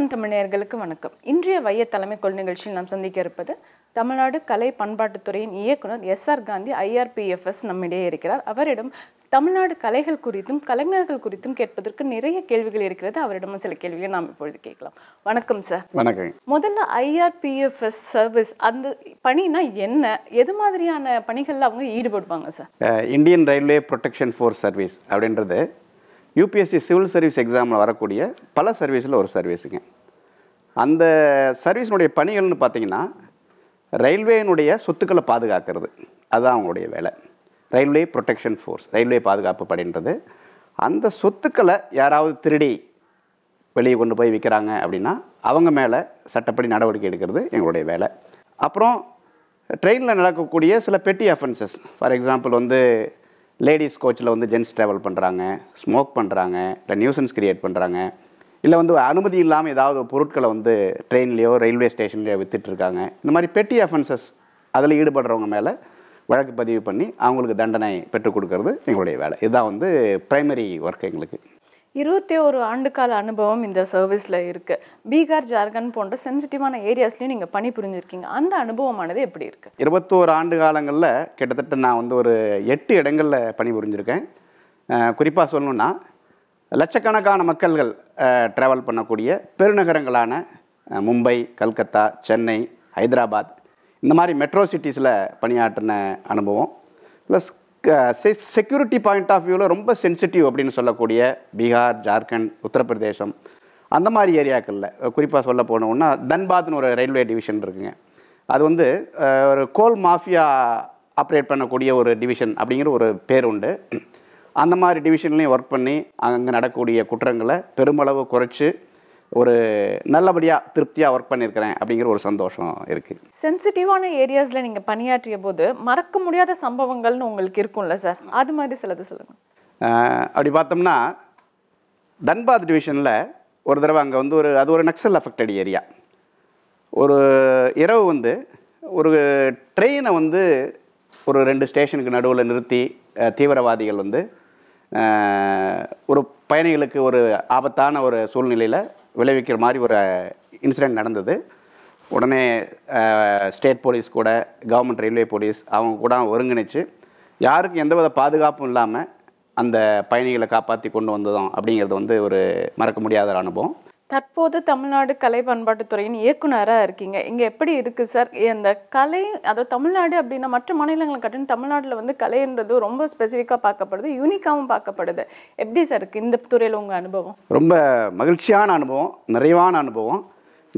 வணக்கம் தமிழர்களுக்கு வணக்கம் இன்றைய வைய தலைமை கொள் நிகழ்ச்சியில் நாம் சந்திக்க இருப்பது தமிழ்நாடு கலை பண்பாட்டுத்துறையின் இயக்குனர் எஸ் ஆர் காந்தி ஐஆர்பிஎஃப்எஸ் நம்மிடையே இருக்கிறார் அவரிடம் தமிழ்நாடு கலைகள் குறித்தும் கலைஞர்கள் குறித்தும் கேட்பதற்கு நிறைய கேள்விகள் இருக்கிறது அவரிடமும் சில கேள்விகளை நாம் இப்பொழுது கேட்கலாம் வணக்கம் சார் வணக்கம் முதல்ல ஐஆர்பிஎஃப்எஸ் சர்வீஸ் அந்த பணினா என்ன எது மாதிரியான பணிகளில் அவங்க ஈடுபடுவாங்க sir Indian railway protection force service அப்படின்றது யூபிஎஸ்சி சிவில் சர்வீஸ் எக்ஸாமில் வரக்கூடிய பல சர்வீஸில் ஒரு சர்வீஸுங்க அந்த சர்வீஸினுடைய பணிகள்னு பார்த்தீங்கன்னா ரயில்வேயினுடைய சொத்துக்களை பாதுகாக்கிறது அதுதான் அவங்களுடைய வேலை ரயில்வே ப்ரொடெக்ஷன் ஃபோர்ஸ் ரயில்வே பாதுகாப்பு படின்றது அந்த சொத்துக்களை யாராவது திருடி வெளியே கொண்டு போய் விற்கிறாங்க அப்படின்னா அவங்க மேலே சட்டப்படி நடவடிக்கை எடுக்கிறது எங்களுடைய வேலை அப்புறம் ட்ரெயினில் நடக்கக்கூடிய சில பெட்டி அஃபென்சஸ் ஃபார் எக்ஸாம்பிள் வந்து லேடிஸ் கோச்சில் வந்து ஜென்ஸ் ட்ராவல் பண்ணுறாங்க ஸ்மோக் பண்ணுறாங்க இல்லை நியூசன்ஸ் கிரியேட் பண்ணுறாங்க இல்லை வந்து அனுமதி இல்லாமல் ஏதாவது பொருட்களை வந்து ட்ரெயின்லேயோ ரயில்வே ஸ்டேஷன்லேயோ விற்றுட்ருக்காங்க இந்த மாதிரி பெட்டி அஃபென்சஸ் அதில் ஈடுபடுறவங்க மேலே வழக்கு பதிவு பண்ணி அவங்களுக்கு தண்டனை பெற்றுக் கொடுக்கறது எங்களுடைய வேலை இதுதான் வந்து ப்ரைமரி ஒர்க் எங்களுக்கு இருபத்தி ஒரு ஆண்டுக்கால அனுபவம் இந்த சர்வீஸில் இருக்குது பீகார் ஜார்க்கண்ட் போன்ற சென்சிட்டிவான ஏரியாஸ்லையும் நீங்கள் பணி புரிஞ்சிருக்கீங்க அந்த அனுபவமானது எப்படி இருக்குது இருபத்தோரு ஆண்டு காலங்களில் கிட்டத்தட்ட நான் வந்து ஒரு எட்டு இடங்களில் பணி புரிஞ்சிருக்கேன் குறிப்பாக சொல்லணுன்னா லட்சக்கணக்கான மக்கள்கள் ட்ராவல் பண்ணக்கூடிய பெருநகரங்களான மும்பை கல்கத்தா சென்னை ஹைதராபாத் இந்த மாதிரி மெட்ரோ சிட்டிஸில் பணியாற்றின அனுபவம் ப்ளஸ் செக்யூரிட்டி பாயிண்ட் ஆஃப் வியூவில் ரொம்ப சென்சிட்டிவ் அப்படின்னு சொல்லக்கூடிய பீகார் ஜார்க்கண்ட் உத்தரப்பிரதேசம் அந்த மாதிரி ஏரியாக்களில் குறிப்பாக சொல்ல போனோன்னா தன்பாத்னு ஒரு ரயில்வே டிவிஷன் இருக்குங்க அது வந்து ஒரு கோல் மாஃபியா ஆப்ரேட் பண்ணக்கூடிய ஒரு டிவிஷன் அப்படிங்கிற ஒரு பேர் உண்டு அந்த மாதிரி டிவிஷன்லேயும் ஒர்க் பண்ணி அங்கே நடக்கக்கூடிய குற்றங்களை பெருமளவு குறைச்சி ஒரு நல்லபடியாக திருப்தியாக ஒர்க் பண்ணியிருக்கிறேன் அப்படிங்கிற ஒரு சந்தோஷம் இருக்குது சென்சிட்டிவான ஏரியாஸில் நீங்கள் பணியாற்றிய போது மறக்க முடியாத சம்பவங்கள்னு உங்களுக்கு இருக்கும்ல சார் அது மாதிரி சிலது சொல்லுங்கள் அப்படி பார்த்தோம்னா தன்பாத் டிவிஷனில் ஒரு தடவை அங்கே வந்து ஒரு அது ஒரு நக்சல் அஃபெக்டட் ஏரியா ஒரு இரவு வந்து ஒரு ட்ரெயினை வந்து ஒரு ரெண்டு ஸ்டேஷனுக்கு நடுவில் நிறுத்தி தீவிரவாதிகள் வந்து ஒரு பயணிகளுக்கு ஒரு ஆபத்தான ஒரு சூழ்நிலையில் விளைவிக்கிற மாதிரி ஒரு இன்சிடெண்ட் நடந்தது உடனே ஸ்டேட் போலீஸ் கூட கவர்மெண்ட் ரயில்வே போலீஸ் அவங்க கூட ஒருங்கிணைச்சு யாருக்கும் எந்தவித பாதுகாப்பும் இல்லாமல் அந்த பயணிகளை காப்பாற்றி கொண்டு வந்ததும் அப்படிங்கிறது வந்து ஒரு மறக்க முடியாத அனுபவம் தற்போது தமிழ்நாடு கலை பண்பாட்டுத்துறையின் இயக்குனராக இருக்கீங்க இங்கே எப்படி இருக்குது சார் இந்த கலை அதாவது தமிழ்நாடு அப்படின்னா மற்ற மாநிலங்களை கட்டணும் தமிழ்நாட்டில் வந்து கலைன்றது ரொம்ப ஸ்பெசிஃபிக்காக பார்க்கப்படுது யூனிக்காகவும் பார்க்கப்படுது எப்படி சார் இருக்குது இந்த துறையில் உங்கள் அனுபவம் ரொம்ப மகிழ்ச்சியான அனுபவம் நிறைவான அனுபவம்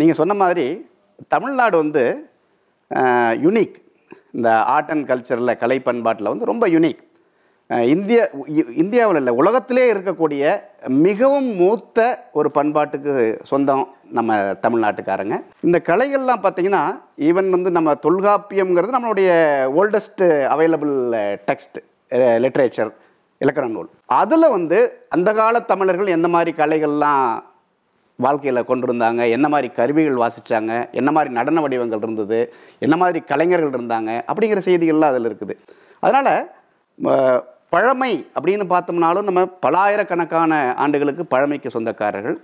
நீங்கள் சொன்ன மாதிரி தமிழ்நாடு வந்து யுனிக் இந்த ஆர்ட் அண்ட் கல்ச்சரில் கலை பண்பாட்டில் வந்து ரொம்ப யுனிக் இந்திய இந்தியாவில் இல்லை உலகத்திலே இருக்கக்கூடிய மிகவும் மூத்த ஒரு பண்பாட்டுக்கு சொந்தம் நம்ம தமிழ்நாட்டுக்காரங்க இந்த கலைகள்லாம் பார்த்திங்கன்னா ஈவன் வந்து நம்ம தொல்காப்பியம்ங்கிறது நம்மளுடைய ஓல்டஸ்ட்டு அவைலபிள் டெக்ஸ்ட் லிட்ரேச்சர் இலக்கண நூல் அதில் வந்து அந்த கால தமிழர்கள் எந்த மாதிரி கலைகள்லாம் வாழ்க்கையில் கொண்டு இருந்தாங்க என்ன மாதிரி கருவிகள் வாசித்தாங்க என்ன மாதிரி நடன வடிவங்கள் இருந்தது என்ன மாதிரி கலைஞர்கள் இருந்தாங்க அப்படிங்கிற செய்திகள்லாம் அதில் இருக்குது அதனால் பழமை அப்படின்னு பார்த்தோம்னாலும் நம்ம பல ஆயிரக்கணக்கான ஆண்டுகளுக்கு பழமைக்கு சொந்தக்காரர்கள்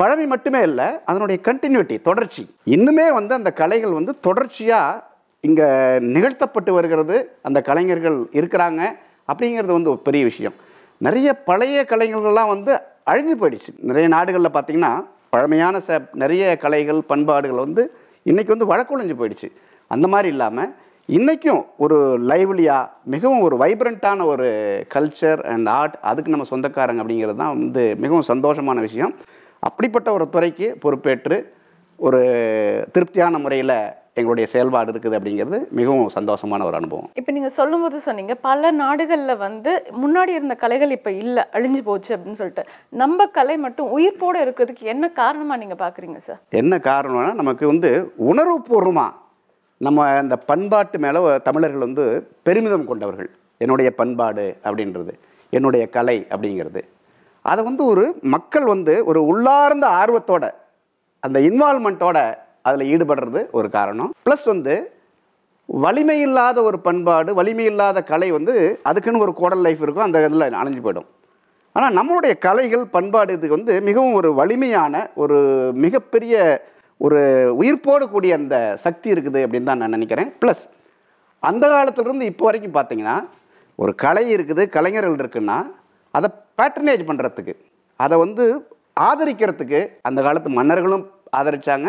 பழமை மட்டுமே இல்லை அதனுடைய கண்டினியூட்டி தொடர்ச்சி இன்னுமே வந்து அந்த கலைகள் வந்து தொடர்ச்சியாக இங்கே நிகழ்த்தப்பட்டு வருகிறது அந்த கலைஞர்கள் இருக்கிறாங்க அப்படிங்கிறது வந்து ஒரு பெரிய விஷயம் நிறைய பழைய கலைஞர்கள்லாம் வந்து அழிஞ்சு போயிடுச்சு நிறைய நாடுகளில் பார்த்திங்கன்னா பழமையான ச நிறைய கலைகள் பண்பாடுகள் வந்து இன்றைக்கி வந்து வழக்கொழிஞ்சு போயிடுச்சு அந்த மாதிரி இல்லாமல் இன்றைக்கும் ஒரு லைவ்லியாக மிகவும் ஒரு வைப்ரண்ட்டான ஒரு கல்ச்சர் அண்ட் ஆர்ட் அதுக்கு நம்ம சொந்தக்காரங்க அப்படிங்கிறது தான் வந்து மிகவும் சந்தோஷமான விஷயம் அப்படிப்பட்ட ஒரு துறைக்கு பொறுப்பேற்று ஒரு திருப்தியான முறையில் எங்களுடைய செயல்பாடு இருக்குது அப்படிங்கிறது மிகவும் சந்தோஷமான ஒரு அனுபவம் இப்போ நீங்கள் சொல்லும்போது சொன்னீங்க பல நாடுகளில் வந்து முன்னாடி இருந்த கலைகள் இப்போ இல்லை அழிஞ்சு போச்சு அப்படின்னு சொல்லிட்டு நம்ம கலை மட்டும் உயிர்ப்போடு இருக்கிறதுக்கு என்ன காரணமாக நீங்கள் பார்க்குறீங்க சார் என்ன காரணம்னா நமக்கு வந்து உணர்வுபூர்வமாக நம்ம அந்த பண்பாட்டு மேலே தமிழர்கள் வந்து பெருமிதம் கொண்டவர்கள் என்னுடைய பண்பாடு அப்படின்றது என்னுடைய கலை அப்படிங்கிறது அதை வந்து ஒரு மக்கள் வந்து ஒரு உள்ளார்ந்த ஆர்வத்தோட அந்த இன்வால்மெண்ட்டோட அதில் ஈடுபடுறது ஒரு காரணம் ப்ளஸ் வந்து வலிமை இல்லாத ஒரு பண்பாடு வலிமை இல்லாத கலை வந்து அதுக்குன்னு ஒரு கோடல் லைஃப் இருக்கும் அந்த இதில் அலைஞ்சு போயிடும் ஆனால் நம்மளுடைய கலைகள் பண்பாடு இதுக்கு வந்து மிகவும் ஒரு வலிமையான ஒரு மிகப்பெரிய ஒரு உயிர்ப்போடு கூடிய அந்த சக்தி இருக்குது அப்படின்னு தான் நான் நினைக்கிறேன் ப்ளஸ் அந்த காலத்திலிருந்து இப்போ வரைக்கும் பார்த்தீங்கன்னா ஒரு கலை இருக்குது கலைஞர்கள் இருக்குன்னா அதை பேட்டர்னேஜ் பண்ணுறதுக்கு அதை வந்து ஆதரிக்கிறதுக்கு அந்த காலத்து மன்னர்களும் ஆதரித்தாங்க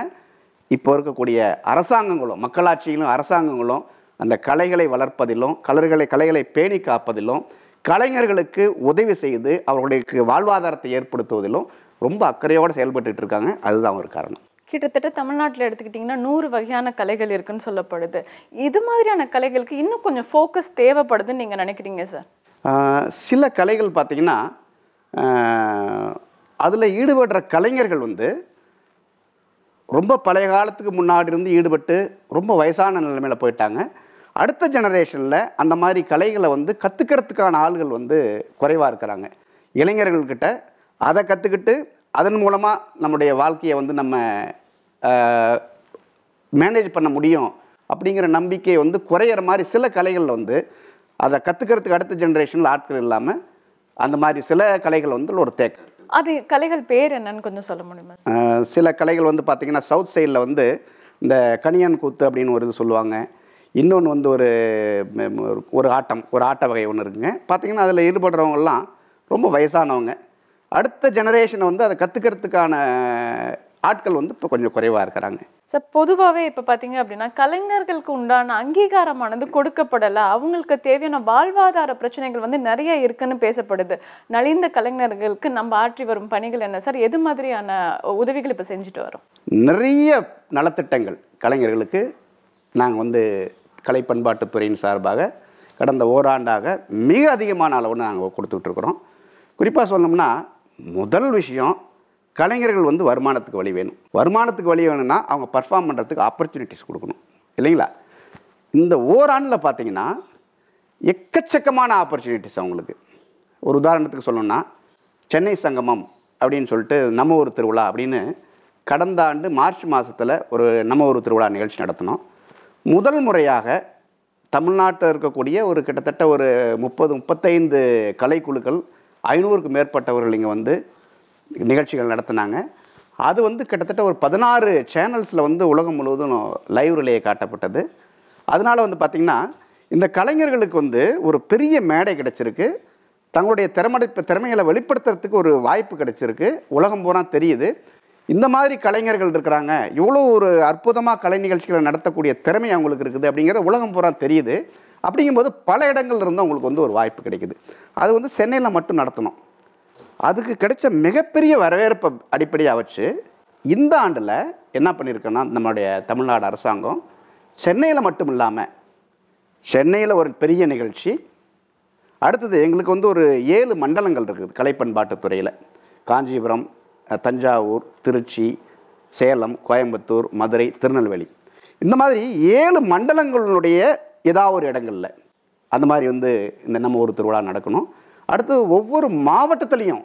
இப்போ இருக்கக்கூடிய அரசாங்கங்களும் மக்களாட்சியிலும் அரசாங்கங்களும் அந்த கலைகளை வளர்ப்பதிலும் கலர்களை கலைகளை பேணி காப்பதிலும் கலைஞர்களுக்கு உதவி செய்து அவர்களுடைய வாழ்வாதாரத்தை ஏற்படுத்துவதிலும் ரொம்ப அக்கறையோடு செயல்பட்டு இருக்காங்க அதுதான் ஒரு காரணம் கிட்டத்தட்ட தமிழ்நாட்டில் எடுத்துக்கிட்டிங்கன்னா நூறு வகையான கலைகள் இருக்குன்னு சொல்லப்படுது இது மாதிரியான கலைகளுக்கு இன்னும் கொஞ்சம் ஃபோக்கஸ் தேவைப்படுதுன்னு நீங்கள் நினைக்கிறீங்க சார் சில கலைகள் பார்த்திங்கன்னா அதில் ஈடுபடுற கலைஞர்கள் வந்து ரொம்ப பழைய காலத்துக்கு முன்னாடி இருந்து ஈடுபட்டு ரொம்ப வயசான நிலைமையில் போயிட்டாங்க அடுத்த ஜெனரேஷனில் அந்த மாதிரி கலைகளை வந்து கற்றுக்கிறதுக்கான ஆள்கள் வந்து குறைவாக இருக்கிறாங்க இளைஞர்கள்கிட்ட அதை கற்றுக்கிட்டு அதன் மூலமாக நம்முடைய வாழ்க்கையை வந்து நம்ம மேனேஜ் பண்ண முடியும் அப்படிங்கிற நம்பிக்கை வந்து குறையிற மாதிரி சில கலைகளில் வந்து அதை கற்றுக்கிறதுக்கு அடுத்த ஜென்ரேஷனில் ஆட்கள் இல்லாமல் அந்த மாதிரி சில கலைகள் வந்து ஒரு தேக்க அது கலைகள் பேர் என்னன்னு கொஞ்சம் சொல்ல முடியுமா சில கலைகள் வந்து பார்த்திங்கன்னா சவுத் சைடில் வந்து இந்த கனியான் கூத்து அப்படின்னு ஒரு இது சொல்லுவாங்க இன்னொன்று வந்து ஒரு ஒரு ஆட்டம் ஒரு ஆட்ட வகை ஒன்று இருக்குங்க பார்த்திங்கன்னா அதில் ஈடுபடுறவங்கெல்லாம் ரொம்ப வயசானவங்க அடுத்த ஜெனரேஷனை வந்து அதை கற்றுக்கிறதுக்கான ஆட்கள் வந்து இப்போ கொஞ்சம் குறைவாக இருக்கிறாங்க சார் பொதுவாகவே இப்போ பார்த்தீங்க அப்படின்னா கலைஞர்களுக்கு உண்டான அங்கீகாரமானது கொடுக்கப்படலை அவங்களுக்கு தேவையான வாழ்வாதார பிரச்சனைகள் வந்து நிறைய இருக்குன்னு பேசப்படுது நலிந்த கலைஞர்களுக்கு நம்ம ஆற்றி வரும் பணிகள் என்ன சார் எது மாதிரியான உதவிகள் இப்போ செஞ்சுட்டு வரோம் நிறைய நலத்திட்டங்கள் கலைஞர்களுக்கு நாங்கள் வந்து கலை பண்பாட்டுத்துறையின் சார்பாக கடந்த ஓராண்டாக மிக அதிகமான அளவுன்னு நாங்கள் கொடுத்துட்ருக்குறோம் குறிப்பாக சொல்லணும்னா முதல் விஷயம் கலைஞர்கள் வந்து வருமானத்துக்கு வழி வேணும் வருமானத்துக்கு வழி வேணும்னா அவங்க பர்ஃபார்ம் பண்ணுறதுக்கு ஆப்பர்ச்சுனிட்டிஸ் கொடுக்கணும் இல்லைங்களா இந்த ஓராண்டில் பார்த்தீங்கன்னா எக்கச்சக்கமான ஆப்பர்ச்சுனிட்டிஸ் அவங்களுக்கு ஒரு உதாரணத்துக்கு சொல்லணும்னா சென்னை சங்கமம் அப்படின்னு சொல்லிட்டு நம்ம ஒரு திருவிழா அப்படின்னு கடந்த ஆண்டு மார்ச் மாதத்தில் ஒரு நம்ம ஒரு திருவிழா நிகழ்ச்சி நடத்தினோம் முதல் முறையாக தமிழ்நாட்டில் இருக்கக்கூடிய ஒரு கிட்டத்தட்ட ஒரு முப்பது முப்பத்தைந்து கலைக்குழுக்கள் ஐநூறுக்கு மேற்பட்டவர்கள் இங்கே வந்து நிகழ்ச்சிகள் நடத்தினாங்க அது வந்து கிட்டத்தட்ட ஒரு பதினாறு சேனல்ஸில் வந்து உலகம் முழுவதும் லைவ் ரிலேயை காட்டப்பட்டது அதனால் வந்து பார்த்திங்கன்னா இந்த கலைஞர்களுக்கு வந்து ஒரு பெரிய மேடை கிடச்சிருக்கு தங்களுடைய திறமடை திறமைகளை வெளிப்படுத்துறதுக்கு ஒரு வாய்ப்பு கிடச்சிருக்கு உலகம் பூரா தெரியுது இந்த மாதிரி கலைஞர்கள் இருக்கிறாங்க இவ்வளோ ஒரு அற்புதமாக கலை நிகழ்ச்சிகளை நடத்தக்கூடிய திறமை அவங்களுக்கு இருக்குது அப்படிங்கிறத உலகம் பூரா தெரியுது அப்படிங்கும்போது பல இடங்கள்லேருந்து அவங்களுக்கு வந்து ஒரு வாய்ப்பு கிடைக்குது அது வந்து சென்னையில் மட்டும் நடத்தணும் அதுக்கு கிடைச்ச மிகப்பெரிய வரவேற்பை அடிப்படையாக வச்சு இந்த ஆண்டில் என்ன பண்ணியிருக்கோன்னா நம்மளுடைய தமிழ்நாடு அரசாங்கம் சென்னையில் மட்டும் இல்லாமல் சென்னையில் ஒரு பெரிய நிகழ்ச்சி அடுத்தது எங்களுக்கு வந்து ஒரு ஏழு மண்டலங்கள் இருக்குது கலைப்பண்பாட்டு துறையில் காஞ்சிபுரம் தஞ்சாவூர் திருச்சி சேலம் கோயம்புத்தூர் மதுரை திருநெல்வேலி இந்த மாதிரி ஏழு மண்டலங்களுடைய ஏதாவது ஒரு இடங்களில் அந்த மாதிரி வந்து இந்த நம்ம ஒரு திருவிழா நடக்கணும் அடுத்து ஒவ்வொரு மாவட்டத்துலேயும்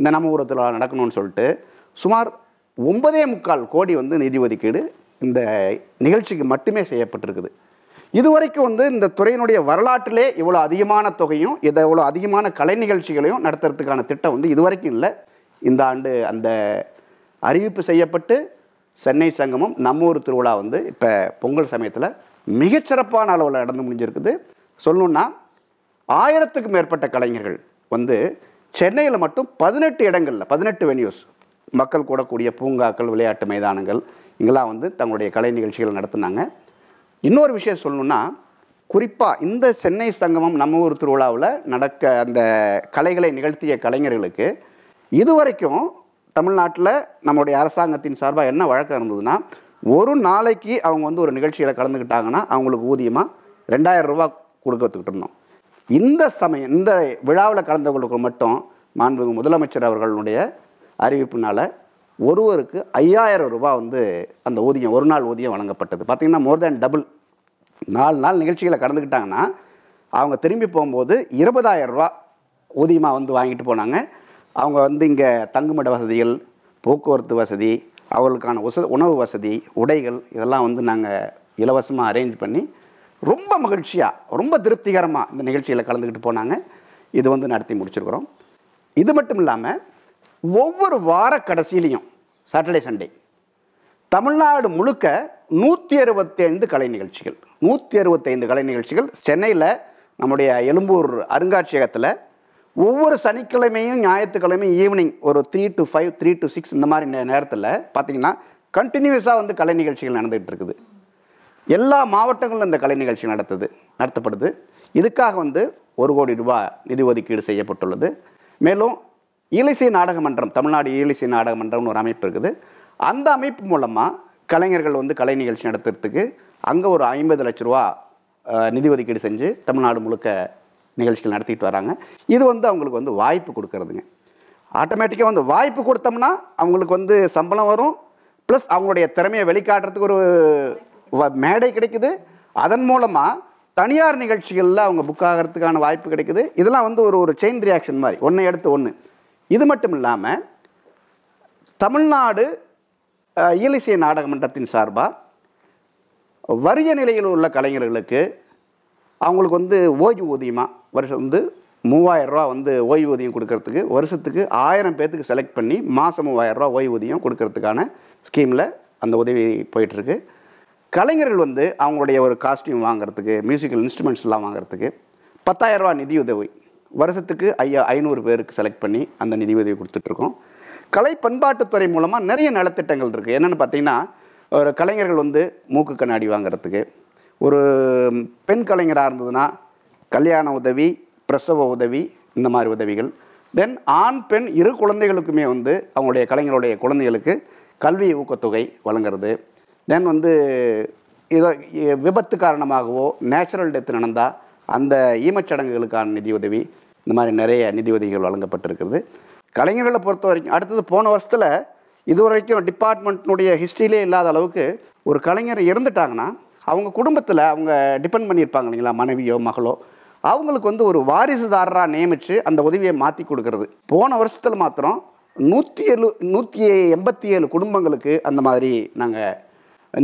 இந்த நமபுரத்தில் நடக்கணும்னு சொல்லிட்டு சுமார் ஒன்பதே முக்கால் கோடி வந்து நிதி ஒதுக்கீடு இந்த நிகழ்ச்சிக்கு மட்டுமே செய்யப்பட்டிருக்குது இதுவரைக்கும் வந்து இந்த துறையினுடைய வரலாற்றிலே இவ்வளோ அதிகமான தொகையும் இதை இவ்வளோ அதிகமான கலை நிகழ்ச்சிகளையும் நடத்துறதுக்கான திட்டம் வந்து இதுவரைக்கும் இல்லை இந்த ஆண்டு அந்த அறிவிப்பு செய்யப்பட்டு சென்னை சங்கமம் நம்ம ஊர் திருவிழா வந்து இப்போ பொங்கல் சமயத்தில் மிகச்சிறப்பான அளவில் நடந்து முடிஞ்சிருக்குது சொல்லணுன்னா ஆயிரத்துக்கும் மேற்பட்ட கலைஞர்கள் வந்து சென்னையில் மட்டும் பதினெட்டு இடங்களில் பதினெட்டு வெனியூஸ் மக்கள் கூடக்கூடிய பூங்காக்கள் விளையாட்டு மைதானங்கள் இங்கெல்லாம் வந்து தங்களுடைய கலை நிகழ்ச்சிகள் நடத்தினாங்க இன்னொரு விஷயம் சொல்லணுன்னா குறிப்பாக இந்த சென்னை சங்கமம் நம்ம ஊர் திருவிழாவில் நடக்க அந்த கலைகளை நிகழ்த்திய கலைஞர்களுக்கு இதுவரைக்கும் தமிழ்நாட்டில் நம்முடைய அரசாங்கத்தின் சார்பாக என்ன வழக்கம் இருந்ததுன்னா ஒரு நாளைக்கு அவங்க வந்து ஒரு நிகழ்ச்சியில் கலந்துக்கிட்டாங்கன்னா அவங்களுக்கு ஊதியமாக ரெண்டாயிரம் ரூபா கொடுக்கறதுக்கிட்டு இருந்தோம் இந்த சமயம் இந்த விழாவில் கலந்து கொள்ள மட்டும் மாண்புமிகு முதலமைச்சர் அவர்களுடைய அறிவிப்பினால் ஒருவருக்கு ஐயாயிரம் ரூபாய் வந்து அந்த ஊதியம் ஒரு நாள் ஊதியம் வழங்கப்பட்டது பார்த்திங்கன்னா மோர் தேன் டபுள் நாலு நாள் நிகழ்ச்சிகளை கலந்துக்கிட்டாங்கன்னா அவங்க திரும்பி போகும்போது இருபதாயிரம் ரூபா ஊதியமாக வந்து வாங்கிட்டு போனாங்க அவங்க வந்து இங்கே தங்குமிட வசதிகள் போக்குவரத்து வசதி அவர்களுக்கான உச உணவு வசதி உடைகள் இதெல்லாம் வந்து நாங்கள் இலவசமாக அரேஞ்ச் பண்ணி ரொம்ப மகிழ்ச்சியாக ரொம்ப திருப்திகரமாக இந்த நிகழ்ச்சியில் கலந்துக்கிட்டு போனாங்க இது வந்து நடத்தி முடிச்சிருக்கிறோம் இது மட்டும் இல்லாமல் ஒவ்வொரு வார கடைசியிலையும் சாட்டர்டே சண்டே தமிழ்நாடு முழுக்க நூற்றி அறுபத்தைந்து கலை நிகழ்ச்சிகள் நூற்றி அறுபத்தைந்து கலை நிகழ்ச்சிகள் சென்னையில் நம்முடைய எழும்பூர் அருங்காட்சியகத்தில் ஒவ்வொரு சனிக்கிழமையும் ஞாயிற்றுக்கிழமையும் ஈவினிங் ஒரு three to five three to six இந்த மாதிரி நேரத்தில் பார்த்தீங்கன்னா கண்டினியூஸாக வந்து கலை நிகழ்ச்சிகள் நடந்துகிட்டு இருக்குது எல்லா மாவட்டங்களிலும் இந்த கலை நிகழ்ச்சி நடத்துது நடத்தப்படுது இதுக்காக வந்து ஒரு கோடி ரூபாய் நிதி ஒதுக்கீடு செய்யப்பட்டுள்ளது மேலும் ஈழிசை நாடக மன்றம் தமிழ்நாடு ஈழிசை நாடக மன்றம்னு ஒரு அமைப்பு இருக்குது அந்த அமைப்பு மூலமாக கலைஞர்கள் வந்து கலை நிகழ்ச்சி நடத்துறதுக்கு அங்கே ஒரு ஐம்பது லட்ச ரூபா நிதி ஒதுக்கீடு செஞ்சு தமிழ்நாடு முழுக்க நிகழ்ச்சிகள் நடத்திட்டு வராங்க இது வந்து அவங்களுக்கு வந்து வாய்ப்பு கொடுக்கறதுங்க ஆட்டோமேட்டிக்காக வந்து வாய்ப்பு கொடுத்தோம்னா அவங்களுக்கு வந்து சம்பளம் வரும் ப்ளஸ் அவங்களுடைய திறமையை வெளிக்காட்டுறதுக்கு ஒரு மேடை கிடைக்குது அதன் மூலமாக தனியார் நிகழ்ச்சிகளில் அவங்க புக் ஆகிறதுக்கான வாய்ப்பு கிடைக்குது இதெல்லாம் வந்து ஒரு ஒரு செயின் ரியாக்ஷன் மாதிரி ஒன்றை எடுத்து ஒன்று இது மட்டும் இல்லாமல் தமிழ்நாடு இலிசிய நாடக மன்றத்தின் சார்பாக வறிய நிலையில் உள்ள கலைஞர்களுக்கு அவங்களுக்கு வந்து ஓய்வு ஊதியமாக வருஷம் வந்து மூவாயிரரூவா வந்து ஓய்வூதியம் கொடுக்கறதுக்கு வருஷத்துக்கு ஆயிரம் பேர்த்துக்கு செலக்ட் பண்ணி மாதம் மூவாயிரரூவா ஓய்வூதியம் கொடுக்கறதுக்கான ஸ்கீமில் அந்த உதவி போயிட்டுருக்கு கலைஞர்கள் வந்து அவங்களுடைய ஒரு காஸ்டியூம் வாங்குறதுக்கு மியூசிக்கல் இன்ஸ்ட்ருமெண்ட்ஸ்லாம் வாங்குறதுக்கு பத்தாயிரரூபா நிதியுதவி வருஷத்துக்கு ஐயா ஐநூறு பேருக்கு செலக்ட் பண்ணி அந்த நிதியுதவி கொடுத்துட்ருக்கோம் கலை பண்பாட்டுத்துறை மூலமாக நிறைய நலத்திட்டங்கள் இருக்குது என்னென்னு பார்த்தீங்கன்னா ஒரு கலைஞர்கள் வந்து மூக்கு கண்ணாடி வாங்குறதுக்கு ஒரு பெண் கலைஞராக இருந்ததுன்னா கல்யாண உதவி பிரசவ உதவி இந்த மாதிரி உதவிகள் தென் ஆண் பெண் இரு குழந்தைகளுக்குமே வந்து அவங்களுடைய கலைஞருடைய குழந்தைகளுக்கு கல்வி ஊக்கத்தொகை வழங்குறது தென் வந்து இதோ விபத்து காரணமாகவோ நேச்சுரல் டெத் நடந்தால் அந்த ஈமச்சடங்குகளுக்கான நிதியுதவி இந்த மாதிரி நிறைய நிதியுதவிகள் வழங்கப்பட்டிருக்கிறது கலைஞர்களை பொறுத்த வரைக்கும் அடுத்தது போன வருஷத்தில் இது வரைக்கும் டிபார்ட்மெண்ட்னுடைய ஹிஸ்ட்ரியிலே இல்லாத அளவுக்கு ஒரு கலைஞர் இறந்துட்டாங்கன்னா அவங்க குடும்பத்தில் அவங்க டிபெண்ட் பண்ணியிருப்பாங்க இல்லைங்களா மனைவியோ மகளோ அவங்களுக்கு வந்து ஒரு வாரிசுதாரராக நியமித்து அந்த உதவியை மாற்றி கொடுக்கறது போன வருஷத்தில் மாத்திரம் நூற்றி ஏழு நூற்றி எண்பத்தி ஏழு குடும்பங்களுக்கு அந்த மாதிரி நாங்கள்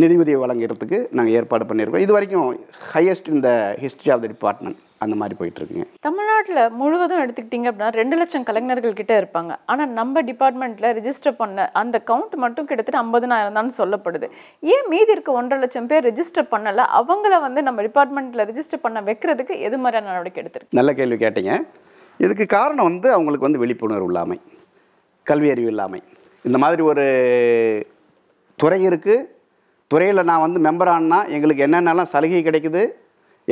நிதியுதவி வழங்குறதுக்கு நாங்கள் ஏற்பாடு பண்ணியிருக்கோம் இது வரைக்கும் ஹையஸ்ட் இந்த ஹிஸ்ட்ரி ஆஃப் த டிபார்ட்மெண்ட் அந்த மாதிரி போயிட்டு இருக்குங்க தமிழ்நாட்டில் முழுவதும் எடுத்துக்கிட்டிங்க அப்படின்னா ரெண்டு லட்சம் கலைஞர்கள் கிட்ட இருப்பாங்க ஆனால் நம்ம டிபார்ட்மெண்ட்ல ரிஜிஸ்டர் பண்ண அந்த கவுண்ட் மட்டும் கிட்டத்தட்ட ஐம்பதுனாயிரம் தான் சொல்லப்படுது ஏன் மீதி இருக்க ஒன்றரை லட்சம் பேர் ரிஜிஸ்டர் பண்ணலை அவங்கள வந்து நம்ம டிபார்ட்மெண்ட்டில் ரிஜிஸ்டர் பண்ண வைக்கிறதுக்கு எது மாதிரியான நடவடிக்கை எடுத்துருக்கு நல்ல கேள்வி கேட்டீங்க இதுக்கு காரணம் வந்து அவங்களுக்கு வந்து விழிப்புணர்வு இல்லாமை கல்வி அறிவு இல்லாமை இந்த மாதிரி ஒரு துறை இருக்குது துறையில் நான் வந்து மெம்பர் ஆனால் எங்களுக்கு என்னென்னலாம் சலுகை கிடைக்குது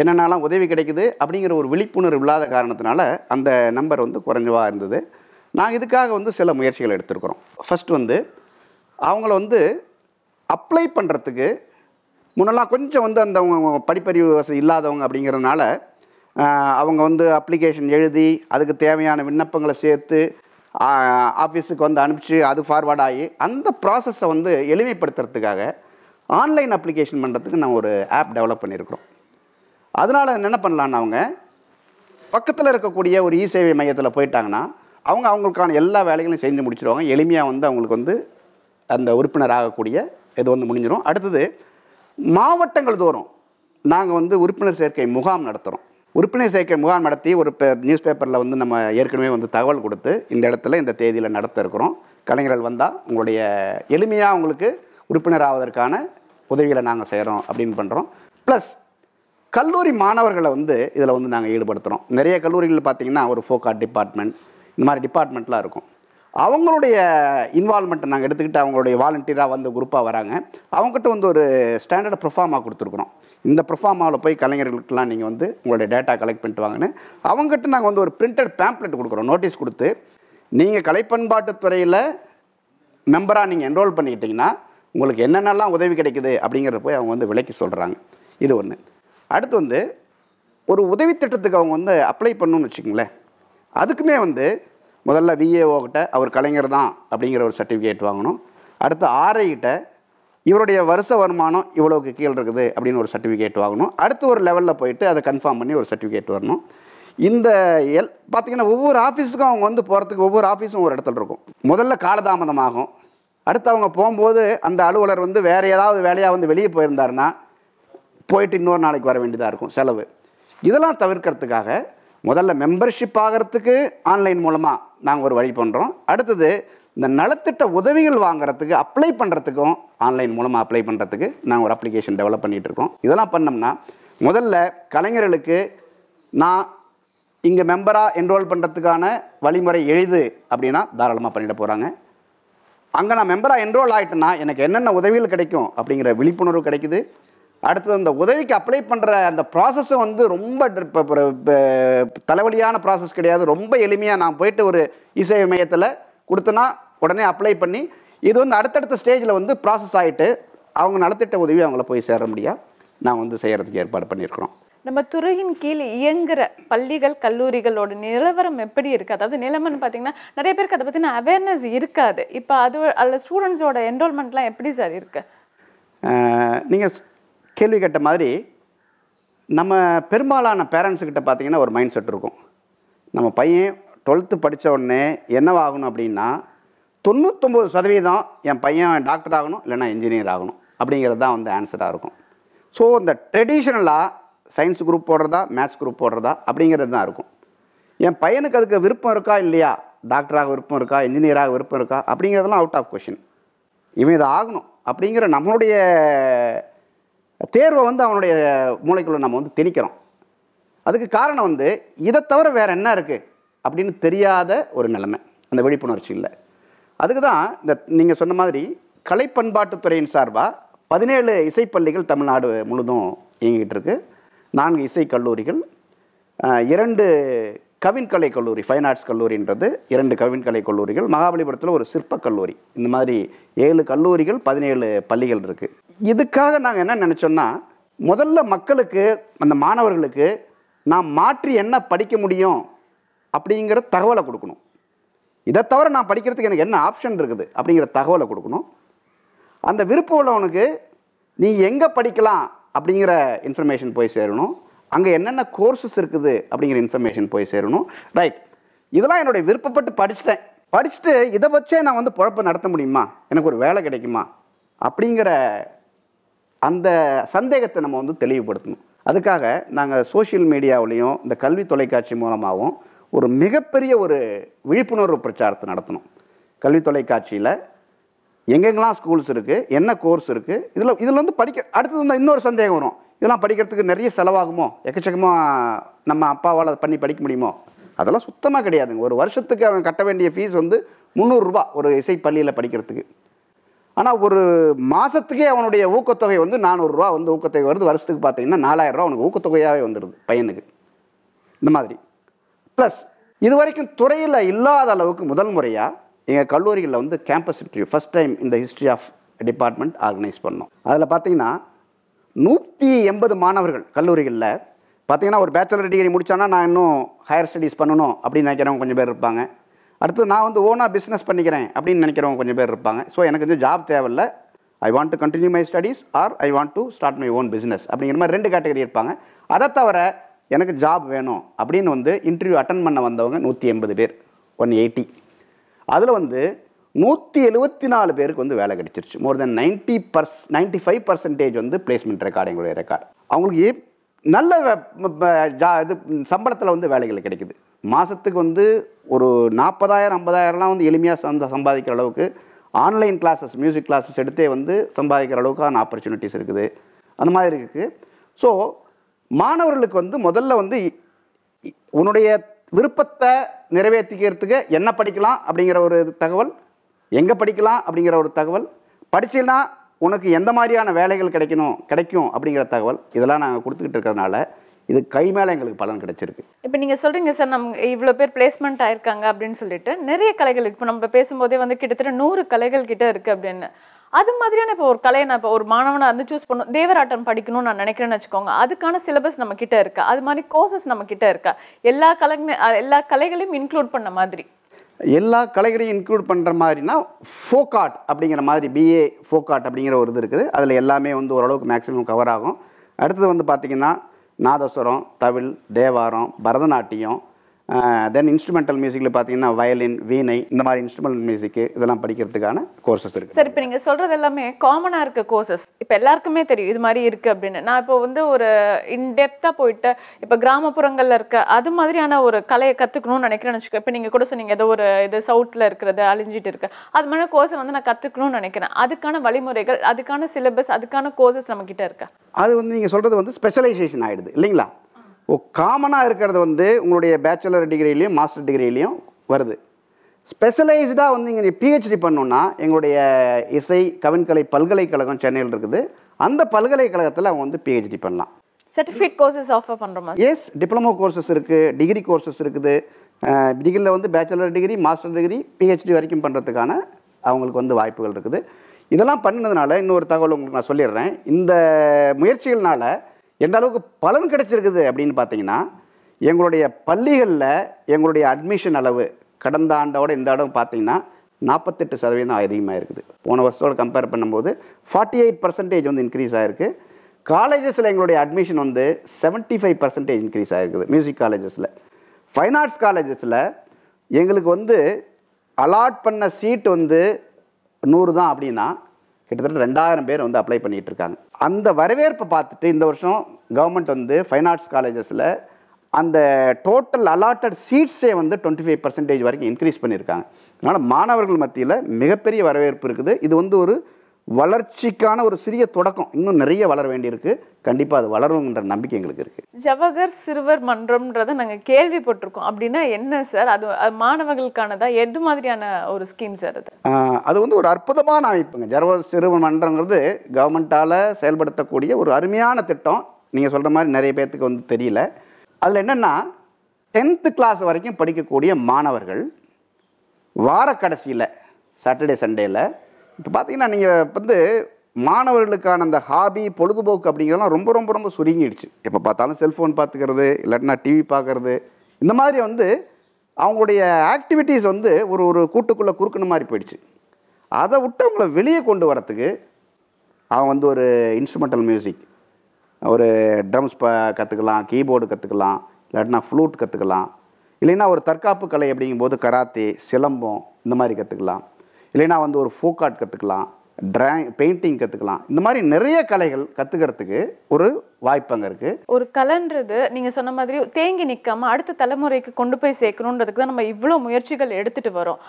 என்னென்னலாம் உதவி கிடைக்குது அப்படிங்கிற ஒரு விழிப்புணர்வு இல்லாத காரணத்தினால அந்த நம்பர் வந்து குறைஞ்சவாக இருந்தது நாங்கள் இதுக்காக வந்து சில முயற்சிகள் எடுத்திருக்கிறோம் ஃபஸ்ட் வந்து அவங்கள வந்து அப்ளை பண்ணுறதுக்கு முன்னெல்லாம் கொஞ்சம் வந்து அந்த அவங்க படிப்பறிவு வசதி இல்லாதவங்க அப்படிங்கிறதுனால அவங்க வந்து அப்ளிகேஷன் எழுதி அதுக்கு தேவையான விண்ணப்பங்களை சேர்த்து ஆஃபீஸுக்கு வந்து அனுப்பிச்சு அது ஃபார்வர்ட் ஆகி அந்த ப்ராசஸை வந்து எளிமைப்படுத்துறதுக்காக ஆன்லைன் அப்ளிகேஷன் பண்ணுறதுக்கு நான் ஒரு ஆப் டெவலப் பண்ணியிருக்கிறோம் அதனால் என்ன பண்ணலான்னு அவங்க பக்கத்தில் இருக்கக்கூடிய ஒரு இ சேவை மையத்தில் போயிட்டாங்கன்னா அவங்க அவங்களுக்கான எல்லா வேலைகளையும் செஞ்சு முடிச்சிருவாங்க எளிமையாக வந்து அவங்களுக்கு வந்து அந்த உறுப்பினர் ஆகக்கூடிய இது வந்து முடிஞ்சிடும் அடுத்தது மாவட்டங்கள் தோறும் நாங்கள் வந்து உறுப்பினர் சேர்க்கை முகாம் நடத்துகிறோம் உறுப்பினர் சேர்க்கை முகாம் நடத்தி ஒரு நியூஸ் பேப்பரில் வந்து நம்ம ஏற்கனவே வந்து தகவல் கொடுத்து இந்த இடத்துல இந்த தேதியில் நடத்த இருக்கிறோம் கலைஞர்கள் வந்தால் உங்களுடைய எளிமையாக உங்களுக்கு உறுப்பினர் ஆவதற்கான உதவிகளை நாங்கள் செய்கிறோம் அப்படின்னு பண்ணுறோம் ப்ளஸ் கல்லூரி மாணவர்களை வந்து இதில் வந்து நாங்கள் ஈடுபடுத்துகிறோம் நிறைய கல்லூரிகள் பார்த்திங்கன்னா ஒரு ஃபோக்கார்ட் டிபார்ட்மெண்ட் இந்த மாதிரி டிபார்ட்மெண்ட்லாம் இருக்கும் அவங்களுடைய இன்வால்மெண்ட்டை நாங்கள் எடுத்துக்கிட்டு அவங்களுடைய வாலண்டியராக வந்து குரூப்பாக வராங்க அவங்ககிட்ட வந்து ஒரு ஸ்டாண்டர்ட் ப்ரொஃபார்மாக கொடுத்துருக்குறோம் இந்த ப்ரொஃபார்மாவில் போய் கலைஞர்களுக்கெல்லாம் நீங்கள் வந்து உங்களுடைய டேட்டா கலெக்ட் பண்ணிட்டு வாங்கினேன் அவங்ககிட்ட நாங்கள் வந்து ஒரு பிரிண்டட் பேம்ப்ளெட் கொடுக்குறோம் நோட்டீஸ் கொடுத்து நீங்கள் கலைப்பண்பாட்டு துறையில் மெம்பராக நீங்கள் என்ரோல் பண்ணிக்கிட்டிங்கன்னா உங்களுக்கு என்னென்னலாம் உதவி கிடைக்குது அப்படிங்கிறத போய் அவங்க வந்து விலைக்கு சொல்கிறாங்க இது ஒன்று அடுத்து வந்து ஒரு உதவி திட்டத்துக்கு அவங்க வந்து அப்ளை பண்ணணும்னு வச்சுக்கோங்களேன் அதுக்குமே வந்து முதல்ல விஏஓகிட்ட அவர் கலைஞர் தான் அப்படிங்கிற ஒரு சர்டிஃபிகேட் வாங்கணும் அடுத்து ஆர்ஐகிட்ட இவருடைய வருஷ வருமானம் இவ்வளோக்கு கீழே இருக்குது அப்படின்னு ஒரு சர்டிஃபிகேட் வாங்கணும் அடுத்து ஒரு லெவலில் போயிட்டு அதை கன்ஃபார்ம் பண்ணி ஒரு சர்டிஃபிகேட் வரணும் இந்த எல் பார்த்திங்கன்னா ஒவ்வொரு ஆஃபீஸுக்கும் அவங்க வந்து போகிறதுக்கு ஒவ்வொரு ஆஃபீஸும் ஒரு இடத்துல இருக்கும் முதல்ல காலதாமதமாகும் அடுத்து அவங்க போகும்போது அந்த அலுவலர் வந்து வேறு ஏதாவது வேலையாக வந்து வெளியே போயிருந்தாருன்னா போயிட்டு இன்னொரு நாளைக்கு வர வேண்டியதாக இருக்கும் செலவு இதெல்லாம் தவிர்க்கிறதுக்காக முதல்ல மெம்பர்ஷிப் ஆகிறதுக்கு ஆன்லைன் மூலமாக நாங்கள் ஒரு வழி பண்ணுறோம் அடுத்தது இந்த நலத்திட்ட உதவிகள் வாங்குறதுக்கு அப்ளை பண்ணுறதுக்கும் ஆன்லைன் மூலமாக அப்ளை பண்ணுறதுக்கு நாங்கள் ஒரு அப்ளிகேஷன் டெவலப் பண்ணிகிட்டு இருக்கோம் இதெல்லாம் பண்ணோம்னா முதல்ல கலைஞர்களுக்கு நான் இங்கே மெம்பராக என்ரோல் பண்ணுறதுக்கான வழிமுறை எழுது அப்படின்னா தாராளமாக பண்ணிட போகிறாங்க அங்கே நான் மெம்பராக என்ரோல் ஆகிட்டேன்னா எனக்கு என்னென்ன உதவிகள் கிடைக்கும் அப்படிங்கிற விழிப்புணர்வு கிடைக்குது அடுத்தது அந்த உதவிக்கு அப்ளை பண்ணுற அந்த ப்ராசஸ்ஸும் வந்து ரொம்ப தலைவலியான ப்ராசஸ் கிடையாது ரொம்ப எளிமையாக நான் போயிட்டு ஒரு இசை மையத்தில் கொடுத்தனா உடனே அப்ளை பண்ணி இது வந்து அடுத்தடுத்த ஸ்டேஜில் வந்து ப்ராசஸ் ஆகிட்டு அவங்க நடத்திட்ட உதவி அவங்கள போய் சேர முடியா நான் வந்து செய்கிறதுக்கு ஏற்பாடு பண்ணியிருக்கிறோம் நம்ம துறையின் கீழ் இயங்குற பள்ளிகள் கல்லூரிகளோட நிலவரம் எப்படி இருக்குது அதாவது நிலமன்னு பார்த்தீங்கன்னா நிறைய பேருக்கு அதை பற்றின அவேர்னஸ் இருக்காது இப்போ அது அதில் ஸ்டூடெண்ட்ஸோட என்ரோல்மெண்ட்லாம் எப்படி சார் இருக்கு நீங்கள் கேள்வி கேட்ட மாதிரி நம்ம பெரும்பாலான பேரண்ட்ஸுக்கிட்ட பார்த்தீங்கன்னா ஒரு மைண்ட் செட் இருக்கும் நம்ம பையன் டுவெல்த்து படித்த உடனே என்னவாகணும் அப்படின்னா தொண்ணூத்தொம்பது சதவீதம் என் பையன் டாக்டர் ஆகணும் இல்லைனா இன்ஜினியர் ஆகணும் அப்படிங்கிறது தான் வந்து ஆன்சராக இருக்கும் ஸோ இந்த ட்ரெடிஷ்னலாக சயின்ஸ் குரூப் போடுறதா மேத்ஸ் குரூப் போடுறதா அப்படிங்கிறது தான் இருக்கும் என் பையனுக்கு அதுக்கு விருப்பம் இருக்கா இல்லையா டாக்டராக விருப்பம் இருக்கா இன்ஜினியராக விருப்பம் இருக்கா அப்படிங்கிறதெல்லாம் அவுட் ஆஃப் கொஷின் இவன் இது ஆகணும் அப்படிங்கிற நம்மளுடைய தேர்வை வந்து அவனுடைய மூளைக்குள்ளே நம்ம வந்து திணிக்கிறோம் அதுக்கு காரணம் வந்து இதை தவிர வேறு என்ன இருக்குது அப்படின்னு தெரியாத ஒரு நிலைமை அந்த விழிப்புணர்ச்சி இல்லை அதுக்கு தான் இந்த நீங்கள் சொன்ன மாதிரி கலை பண்பாட்டுத்துறையின் சார்பாக பதினேழு இசைப்பள்ளிகள் தமிழ்நாடு முழுதும் இயங்கிகிட்டு இருக்குது நான்கு இசை கல்லூரிகள் இரண்டு கவின்கலை கல்லூரி ஃபைன் ஆர்ட்ஸ் கல்லூரின்றது இரண்டு கவின்கலை கல்லூரிகள் மகாபலிபுரத்தில் ஒரு சிற்பக் கல்லூரி இந்த மாதிரி ஏழு கல்லூரிகள் பதினேழு பள்ளிகள் இருக்குது இதுக்காக நாங்கள் என்ன நினச்சோன்னா முதல்ல மக்களுக்கு அந்த மாணவர்களுக்கு நாம் மாற்றி என்ன படிக்க முடியும் அப்படிங்கிற தகவலை கொடுக்கணும் இதை தவிர நான் படிக்கிறதுக்கு எனக்கு என்ன ஆப்ஷன் இருக்குது அப்படிங்கிற தகவலை கொடுக்கணும் அந்த விருப்பம் உள்ளவனுக்கு நீ எங்கே படிக்கலாம் அப்படிங்கிற இன்ஃபர்மேஷன் போய் சேரணும் அங்கே என்னென்ன கோர்சஸ் இருக்குது அப்படிங்கிற இன்ஃபர்மேஷன் போய் சேரணும் ரைட் இதெல்லாம் என்னுடைய விருப்பப்பட்டு படிச்சுட்டேன் படிச்சுட்டு இதை வச்சே நான் வந்து குழப்பம் நடத்த முடியுமா எனக்கு ஒரு வேலை கிடைக்குமா அப்படிங்கிற அந்த சந்தேகத்தை நம்ம வந்து தெளிவுபடுத்தணும் அதுக்காக நாங்கள் சோஷியல் மீடியாவிலையும் இந்த கல்வி தொலைக்காட்சி மூலமாகவும் ஒரு மிகப்பெரிய ஒரு விழிப்புணர்வு பிரச்சாரத்தை நடத்தணும் கல்வி தொலைக்காட்சியில் எங்கெங்கெல்லாம் ஸ்கூல்ஸ் இருக்குது என்ன கோர்ஸ் இருக்குது இதில் இதில் வந்து படிக்க அடுத்தது வந்து இன்னொரு சந்தேகம் வரும் இதெல்லாம் படிக்கிறதுக்கு நிறைய செலவாகுமோ எக்கச்சக்கமாக நம்ம அப்பாவால் பண்ணி படிக்க முடியுமோ அதெல்லாம் சுத்தமாக கிடையாதுங்க ஒரு வருஷத்துக்கு அவன் கட்ட வேண்டிய ஃபீஸ் வந்து முந்நூறுரூபா ஒரு இசை பள்ளியில் படிக்கிறதுக்கு ஆனால் ஒரு மாதத்துக்கே அவனுடைய ஊக்கத்தொகை வந்து நானூறுரூவா வந்து ஊக்கத்தொகை வருது வருஷத்துக்கு பார்த்தீங்கன்னா நாலாயிரரூவா அவனுக்கு ஊக்கத்தொகையாகவே வந்துடுது பையனுக்கு இந்த மாதிரி ப்ளஸ் இது வரைக்கும் துறையில் இல்லாத அளவுக்கு முதல் முறையாக எங்கள் கல்லூரிகளில் வந்து கேம்பஸ் இன்டர்வியூ ஃபஸ்ட் டைம் இந்த ஹிஸ்ட்ரி ஆஃப் டிபார்ட்மெண்ட் ஆர்கனைஸ் பண்ணோம் அதில் பார்த்தீங்கன்னா நூற்றி எண்பது மாணவர்கள் கல்லூரிகளில் பார்த்தீங்கன்னா ஒரு பேச்சுலர் டிகிரி முடித்தானா நான் இன்னும் ஹையர் ஸ்டடீஸ் பண்ணணும் அப்படின்னு நினைக்கிறவங்க கொஞ்சம் பேர் இருப்பாங்க அடுத்து நான் வந்து ஓனாக பிஸ்னஸ் பண்ணிக்கிறேன் அப்படின்னு நினைக்கிறவங்க கொஞ்சம் பேர் இருப்பாங்க ஸோ எனக்கு வந்து ஜாப் தேவையில்ல I want to continue my studies or I want to start my own business அப்படிங்கிற மாதிரி ரெண்டு கேட்டகரி இருப்பாங்க அதை தவிர எனக்கு ஜாப் வேணும் அப்படின்னு வந்து இன்டர்வியூ அட்டன் பண்ண வந்தவங்க நூற்றி எண்பது பேர் ஒன் எயிட்டி அதில் வந்து நூற்றி எழுபத்தி நாலு பேருக்கு வந்து வேலை கிடைச்சிருச்சு more than ninety per ninety five percentage வந்து பிளேஸ்மெண்ட் ரெக்கார்டு எங்களுடைய ரெக்கார்டு அவங்களுக்கு நல்ல ஜா இது சம்பளத்தில் வந்து வேலைகள் கிடைக்குது மாதத்துக்கு வந்து ஒரு நாற்பதாயிரம் ஐம்பதாயிரம்லாம் வந்து எளிமையாக சந்த சம்பாதிக்கிற அளவுக்கு ஆன்லைன் கிளாஸஸ் மியூசிக் கிளாஸஸ் எடுத்தே வந்து சம்பாதிக்கிற அளவுக்கான ஆப்பர்ச்சுனிட்டிஸ் இருக்குது அந்த மாதிரி இருக்குது ஸோ மாணவர்களுக்கு வந்து முதல்ல வந்து உன்னுடைய விருப்பத்தை நிறைவேற்றிக்கிறதுக்கு என்ன படிக்கலாம் அப்படிங்கிற ஒரு தகவல் எங்கே படிக்கலாம் அப்படிங்கிற ஒரு தகவல் படிச்சுனா உனக்கு எந்த மாதிரியான வேலைகள் கிடைக்கணும் கிடைக்கும் அப்படிங்கிற தகவல் இதெல்லாம் நாங்கள் கொடுத்துக்கிட்டு இருக்கிறதுனால இது கை மேலே எங்களுக்கு பலன் கிடைச்சிருக்கு இப்போ நீங்கள் சொல்கிறீங்க சார் நம்ம இவ்வளோ பேர் பிளேஸ்மெண்ட் ஆயிருக்காங்க அப்படின்னு சொல்லிட்டு நிறைய கலைகள் இப்போ நம்ம பேசும்போதே வந்து கிட்டத்தட்ட நூறு கலைகள் கிட்ட இருக்குது அப்படின்னு அது மாதிரியான இப்போ ஒரு கலையை நான் இப்போ ஒரு மாணவனை வந்து சூஸ் பண்ணும் தேவராட்டம் படிக்கணும்னு நான் நினைக்கிறேன்னு வச்சுக்கோங்க அதுக்கான சிலபஸ் நம்ம கிட்ட இருக்கா அது மாதிரி கோர்சஸ் நம்ம கிட்ட இருக்கா எல்லா கலை எல்லா கலைகளையும் இன்க்ளூட் பண்ண மாதிரி எல்லா கலைகளையும் இன்க்ளூட் பண்ணுற மாதிரினா ஆர்ட் அப்படிங்கிற மாதிரி பிஏ ஆர்ட் அப்படிங்கிற ஒரு இது இருக்குது அதில் எல்லாமே வந்து ஓரளவுக்கு மேக்ஸிமம் கவர் ஆகும் அடுத்தது வந்து பார்த்திங்கன்னா நாதஸ்வரம் தவில் தேவாரம் பரதநாட்டியம் தென் இன்ஸ்ட்ருமெண்டல் மியூசிக்கில் பார்த்தீங்கன்னா வயலின் வீணை இந்த மாதிரி இன்ஸ்ட்ருமெண்டல் மியூசிக்கு இதெல்லாம் படிக்கிறதுக்கான கோர்சஸ் இருக்குது சார் இப்போ நீங்கள் சொல்கிறது எல்லாமே காமனாக இருக்க கோர்சஸ் இப்போ எல்லாருக்குமே தெரியும் இது மாதிரி இருக்குது அப்படின்னு நான் இப்போ வந்து ஒரு இன்டெப்த்தாக போயிட்டு இப்போ கிராமப்புறங்களில் இருக்க அது மாதிரியான ஒரு கலையை கற்றுக்கணும்னு நினைக்கிறேன்னு வச்சுக்கோ இப்போ நீங்கள் கூட சொன்னீங்க ஏதோ ஒரு இது சவுத்தில் இருக்கிறது அழிஞ்சிட்டு இருக்கு அது மாதிரி கோர்ஸை வந்து நான் கற்றுக்கணும்னு நினைக்கிறேன் அதுக்கான வழிமுறைகள் அதுக்கான சிலபஸ் அதுக்கான கோர்சஸ் நம்மக்கிட்ட இருக்கா அது வந்து நீங்கள் சொல்கிறது வந்து ஸ்பெஷலைசேஷன் ஆகிடுது இல்லைங்களா காமனாக இருக்கிறது வந்து உங்களுடைய பேச்சுலர் டிகிரிலையும் மாஸ்டர் டிகிரிலையும் வருது ஸ்பெஷலைஸ்டாக வந்து இங்கே பிஹெச்டி பண்ணோன்னா எங்களுடைய இசை கவின்கலை பல்கலைக்கழகம் சென்னையில் இருக்குது அந்த பல்கலைக்கழகத்தில் அவங்க வந்து பிஹெச்டி பண்ணலாம் சர்டிஃபிகேட் கோர்சஸ் ஆஃபர் பண்ணுறோம் எஸ் டிப்ளமோ கோர்சஸ் இருக்குது டிகிரி கோர்சஸ் இருக்குது டிகிரியில் வந்து bachelor degree master degree PhD வரைக்கும் பண்ணுறதுக்கான அவங்களுக்கு வந்து வாய்ப்புகள் இருக்குது இதெல்லாம் பண்ணினதுனால இன்னொரு தகவல் உங்களுக்கு நான் சொல்லிடுறேன் இந்த முயற்சிகள்னால எந்த அளவுக்கு பலன் கிடைச்சிருக்குது அப்படின்னு பார்த்தீங்கன்னா எங்களுடைய பள்ளிகளில் எங்களுடைய அட்மிஷன் அளவு கடந்த ஆண்டோட இந்த ஆண்டும் பார்த்தீங்கன்னா நாற்பத்தெட்டு சதவீதம் அதிகமாக இருக்குது போன வருஷத்தோடு கம்பேர் பண்ணும்போது ஃபார்ட்டி எயிட் பர்சன்டேஜ் வந்து இன்க்ரீஸ் ஆகிருக்கு காலேஜஸில் எங்களுடைய அட்மிஷன் வந்து செவன்ட்டி ஃபைவ் பர்சன்டேஜ் இன்க்ரீஸ் ஆகிருக்குது மியூசிக் காலேஜஸில் ஃபைன் ஆர்ட்ஸ் காலேஜஸில் எங்களுக்கு வந்து அலாட் பண்ண சீட் வந்து நூறு தான் அப்படின்னா கிட்டத்தட்ட ரெண்டாயிரம் பேர் வந்து அப்ளை பண்ணிகிட்டு இருக்காங்க அந்த வரவேற்பை பார்த்துட்டு இந்த வருஷம் கவர்மெண்ட் வந்து ஃபைன் ஆர்ட்ஸ் காலேஜஸில் அந்த டோட்டல் அலாட்டட் சீட்ஸே வந்து டுவெண்ட்டி ஃபைவ் பர்சன்டேஜ் வரைக்கும் இன்க்ரீஸ் பண்ணியிருக்காங்க அதனால் மாணவர்கள் மத்தியில் மிகப்பெரிய வரவேற்பு இருக்குது இது வந்து ஒரு வளர்ச்சிக்கான ஒரு சிறிய தொடக்கம் இன்னும் நிறைய வளர வேண்டியிருக்கு கண்டிப்பாக அது வளரும்ன்ற நம்பிக்கை எங்களுக்கு இருக்குது ஜவஹர் சிறுவர் மன்றம்ன்றதை நாங்கள் கேள்விப்பட்டிருக்கோம் அப்படின்னா என்ன சார் அது மாணவர்களுக்கானதா எது மாதிரியான ஒரு ஸ்கீம் சார் அது அது வந்து ஒரு அற்புதமான அமைப்புங்க ஜவஹர் சிறுவர் மன்றங்கிறது கவர்மெண்ட்டால் செயல்படுத்தக்கூடிய ஒரு அருமையான திட்டம் நீங்கள் சொல்கிற மாதிரி நிறைய பேர்த்துக்கு வந்து தெரியல அதில் என்னென்னா டென்த்து கிளாஸ் வரைக்கும் படிக்கக்கூடிய மாணவர்கள் வார கடைசியில் சாட்டர்டே சண்டேயில் இப்போ பார்த்தீங்கன்னா நீங்கள் வந்து மாணவர்களுக்கான அந்த ஹாபி பொழுதுபோக்கு அப்படிங்கிறதெல்லாம் ரொம்ப ரொம்ப ரொம்ப சுருங்கிடுச்சு எப்போ பார்த்தாலும் செல்ஃபோன் பார்த்துக்கிறது இல்லாட்டினா டிவி பார்க்குறது இந்த மாதிரி வந்து அவங்களுடைய ஆக்டிவிட்டீஸ் வந்து ஒரு ஒரு கூட்டுக்குள்ளே குறுக்கணும் மாதிரி போயிடுச்சு அதை விட்டு அவங்கள வெளியே கொண்டு வரத்துக்கு அவன் வந்து ஒரு இன்ஸ்ட்ருமெண்டல் மியூசிக் ஒரு ட்ரம்ஸ் ப கற்றுக்கலாம் கீபோர்டு கற்றுக்கலாம் இல்லாட்டினா ஃப்ளூட் கற்றுக்கலாம் இல்லைன்னா ஒரு தற்காப்பு கலை அப்படிங்கும்போது கராத்தே சிலம்பம் இந்த மாதிரி கற்றுக்கலாம் இல்லைனா வந்து ஒரு ஃபோக் ஆர்ட் கற்றுக்கலாம் ட்ராயிங் பெயிண்டிங் கற்றுக்கலாம் இந்த மாதிரி நிறைய கலைகள் கற்றுக்கிறதுக்கு ஒரு வாய்ப்பு அங்கே இருக்குது ஒரு கலைன்றது நீங்கள் சொன்ன மாதிரி தேங்கி நிற்காமல் அடுத்த தலைமுறைக்கு கொண்டு போய் சேர்க்கணுன்றதுக்கு தான் நம்ம இவ்வளோ முயற்சிகள் எடுத்துகிட்டு வரோம்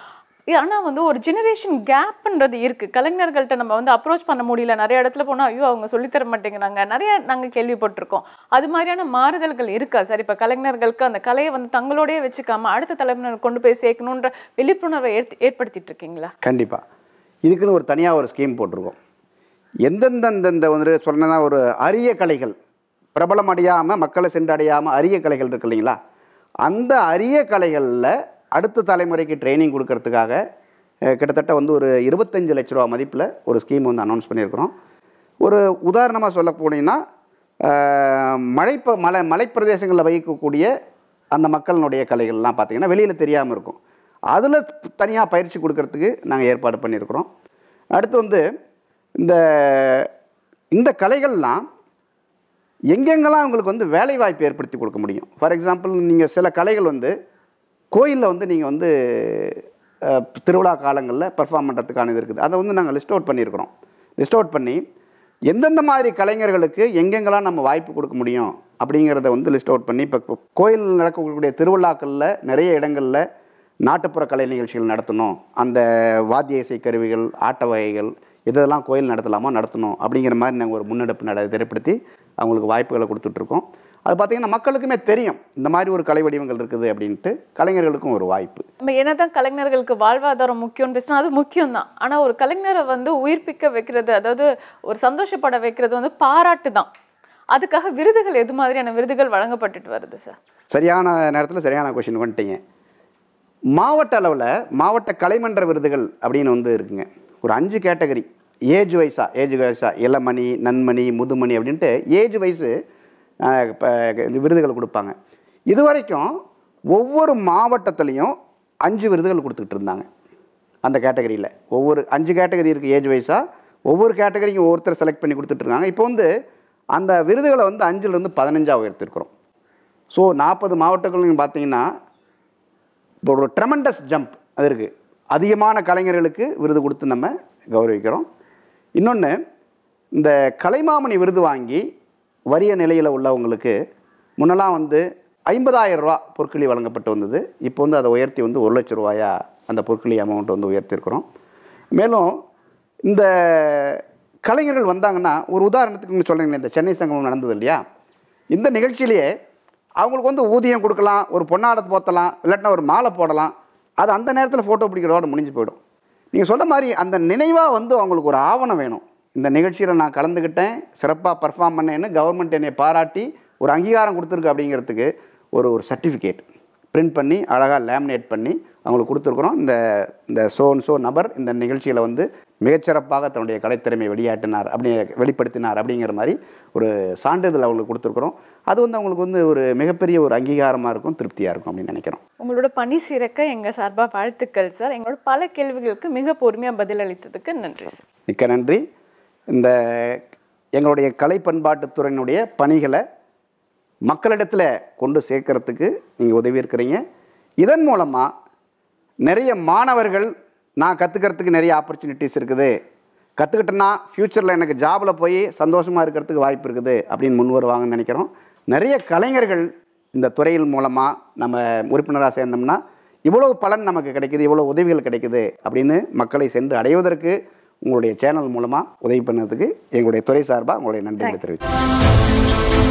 ஆனால் வந்து ஒரு ஜெனரேஷன் கேப்ன்றது இருக்குது கலைஞர்கள்ட்ட நம்ம வந்து அப்ரோச் பண்ண முடியல நிறைய இடத்துல போனால் ஐயோ அவங்க சொல்லித்தர மாட்டேங்கிறாங்க நிறைய நாங்கள் கேள்விப்பட்டிருக்கோம் அது மாதிரியான மாறுதல்கள் இருக்கா சார் இப்போ கலைஞர்களுக்கு அந்த கலையை வந்து தங்களோடய வச்சுக்காமல் அடுத்த தலைமுறை கொண்டு போய் சேர்க்கணுன்ற விழிப்புணர்வை ஏற்படுத்திட்டு இருக்கீங்களா கண்டிப்பாக இதுக்குன்னு ஒரு தனியாக ஒரு ஸ்கீம் போட்டிருக்கோம் எந்தெந்தந்தந்த வந்து சொன்னா ஒரு அரிய கலைகள் பிரபலம் அடையாமல் மக்களை சென்றடையாமல் அரிய கலைகள் இருக்கு இல்லைங்களா அந்த அரிய கலைகளில் அடுத்த தலைமுறைக்கு ட்ரைனிங் கொடுக்கறதுக்காக கிட்டத்தட்ட வந்து ஒரு இருபத்தஞ்சு லட்ச ரூபா மதிப்பில் ஒரு ஸ்கீம் வந்து அனௌன்ஸ் பண்ணியிருக்கிறோம் ஒரு உதாரணமாக சொல்ல போனீங்கன்னா மழைப்ப மலை மலைப்பிரதேசங்களில் வகிக்கக்கூடிய அந்த மக்களினுடைய கலைகள்லாம் பார்த்திங்கன்னா வெளியில் தெரியாமல் இருக்கும் அதில் தனியாக பயிற்சி கொடுக்கறதுக்கு நாங்கள் ஏற்பாடு பண்ணியிருக்கிறோம் அடுத்து வந்து இந்த இந்த கலைகள்லாம் எங்கெங்கெல்லாம் அவங்களுக்கு வந்து வேலைவாய்ப்பு ஏற்படுத்தி கொடுக்க முடியும் ஃபார் எக்ஸாம்பிள் நீங்கள் சில கலைகள் வந்து கோயிலில் வந்து நீங்கள் வந்து திருவிழா காலங்களில் பெர்ஃபார்ம் பண்ணுறதுக்கான இது இருக்குது அதை வந்து நாங்கள் லிஸ்ட் அவுட் பண்ணியிருக்கிறோம் லிஸ்ட் அவுட் பண்ணி எந்தெந்த மாதிரி கலைஞர்களுக்கு எங்கெங்கெல்லாம் நம்ம வாய்ப்பு கொடுக்க முடியும் அப்படிங்கிறத வந்து லிஸ்ட் அவுட் பண்ணி இப்போ கோயில் நடக்கக்கூடிய திருவிழாக்களில் நிறைய இடங்களில் நாட்டுப்புற கலை நிகழ்ச்சிகள் நடத்தணும் அந்த வாத்திய இசை கருவிகள் ஆட்ட வகைகள் இதெல்லாம் கோயில் நடத்தலாமா நடத்தணும் அப்படிங்கிற மாதிரி நாங்கள் ஒரு முன்னெடுப்பு நட ஏற்படுத்தி அவங்களுக்கு வாய்ப்புகளை கொடுத்துட்ருக்கோம் அது பார்த்தீங்கன்னா மக்களுக்குமே தெரியும் இந்த மாதிரி ஒரு கலை வடிவங்கள் இருக்குது அப்படின்ட்டு கலைஞர்களுக்கும் ஒரு வாய்ப்பு நம்ம என்ன தான் கலைஞர்களுக்கு வாழ்வாதாரம் முக்கியம்னு பேசினா அது முக்கியம் தான் ஆனால் ஒரு கலைஞரை வந்து உயிர்ப்பிக்க வைக்கிறது அதாவது ஒரு சந்தோஷப்பட வைக்கிறது வந்து பாராட்டு தான் அதுக்காக விருதுகள் எது மாதிரியான விருதுகள் வழங்கப்பட்டுட்டு வருது சார் சரியான நேரத்தில் சரியான கொஷின் வந்துட்டீங்க மாவட்ட அளவில் மாவட்ட கலைமன்ற விருதுகள் அப்படின்னு வந்து இருக்குங்க ஒரு அஞ்சு கேட்டகரி ஏஜ் வைஸா ஏஜ் வைஸா இளமணி நன்மணி முதுமணி அப்படின்ட்டு ஏஜ் வைஸு விருதுகள் கொடுப்பாங்க இது வரைக்கும் ஒவ்வொரு மாவட்டத்துலேயும் அஞ்சு விருதுகள் கொடுத்துக்கிட்டு இருந்தாங்க அந்த கேட்டகரியில் ஒவ்வொரு அஞ்சு கேட்டகரி இருக்குது ஏஜ் வைஸாக ஒவ்வொரு கேட்டகரிக்கும் ஒவ்வொருத்தர் செலக்ட் பண்ணி கொடுத்துட்ருக்காங்க இப்போ வந்து அந்த விருதுகளை வந்து அஞ்சுலேருந்து பதினஞ்சாக உயர்த்திருக்கிறோம் ஸோ நாற்பது மாவட்டங்கள்னு பார்த்தீங்கன்னா இப்போ ஒரு ட்ரெமண்டஸ் ஜம்ப் அது இருக்குது அதிகமான கலைஞர்களுக்கு விருது கொடுத்து நம்ம கௌரவிக்கிறோம் இன்னொன்று இந்த கலைமாமணி விருது வாங்கி வறிய நிலையில் உள்ளவங்களுக்கு முன்னெல்லாம் வந்து ஐம்பதாயிரம் ரூபா பொற்களி வழங்கப்பட்டு வந்தது இப்போ வந்து அதை உயர்த்தி வந்து ஒரு லட்ச ரூபாயா அந்த பொற்களி அமௌண்ட் வந்து உயர்த்திருக்கிறோம் மேலும் இந்த கலைஞர்கள் வந்தாங்கன்னா ஒரு உதாரணத்துக்கு சொல்கிறீங்களே இந்த சென்னை சங்கமம் நடந்தது இல்லையா இந்த நிகழ்ச்சியிலேயே அவங்களுக்கு வந்து ஊதியம் கொடுக்கலாம் ஒரு பொன்னாடை போத்தலாம் இல்லாட்டினா ஒரு மாலை போடலாம் அது அந்த நேரத்தில் ஃபோட்டோ பிடிக்கிறதோட முடிஞ்சு போயிடும் நீங்கள் சொன்ன மாதிரி அந்த நினைவாக வந்து அவங்களுக்கு ஒரு ஆவணம் வேணும் இந்த நிகழ்ச்சியில் நான் கலந்துக்கிட்டேன் சிறப்பாக பர்ஃபார்ம் பண்ணேன்னு கவர்மெண்ட் என்னை பாராட்டி ஒரு அங்கீகாரம் கொடுத்துருக்கு அப்படிங்கிறதுக்கு ஒரு ஒரு சர்டிஃபிகேட் பிரிண்ட் பண்ணி அழகாக லேமினேட் பண்ணி அவங்களுக்கு கொடுத்துருக்குறோம் இந்த இந்த சோன் சோ நபர் இந்த நிகழ்ச்சியில் வந்து மிகச்சிறப்பாக தன்னுடைய கலைத்திறமை வெளியாட்டினார் அப்படி வெளிப்படுத்தினார் அப்படிங்கிற மாதிரி ஒரு சான்றிதழ் அவங்களுக்கு கொடுத்துருக்குறோம் அது வந்து அவங்களுக்கு வந்து ஒரு மிகப்பெரிய ஒரு அங்கீகாரமாக இருக்கும் திருப்தியாக இருக்கும் அப்படின்னு நினைக்கிறோம் உங்களோட பணி சிறக்க எங்கள் சார்பாக வாழ்த்துக்கள் சார் எங்களோட பல கேள்விகளுக்கு மிக பொறுமையாக பதிலளித்ததுக்கு நன்றி சார் மிக்க நன்றி இந்த எங்களுடைய கலை பண்பாட்டுத்துறையினுடைய பணிகளை மக்களிடத்தில் கொண்டு சேர்க்கறதுக்கு நீங்கள் உதவி இருக்கிறீங்க இதன் மூலமாக நிறைய மாணவர்கள் நான் கற்றுக்கிறதுக்கு நிறைய ஆப்பர்ச்சுனிட்டிஸ் இருக்குது கற்றுக்கிட்டேன்னா ஃப்யூச்சரில் எனக்கு ஜாபில் போய் சந்தோஷமாக இருக்கிறதுக்கு வாய்ப்பு இருக்குது அப்படின்னு முன் வருவாங்கன்னு நினைக்கிறோம் நிறைய கலைஞர்கள் இந்த துறையில் மூலமாக நம்ம உறுப்பினராக சேர்ந்தோம்னா இவ்வளோ பலன் நமக்கு கிடைக்குது இவ்வளோ உதவிகள் கிடைக்குது அப்படின்னு மக்களை சென்று அடைவதற்கு உங்களுடைய சேனல் மூலமாக உதவி பண்ணதுக்கு எங்களுடைய துறை சார்பாக உங்களுடைய நன்றிகளை தெரிவித்தேன்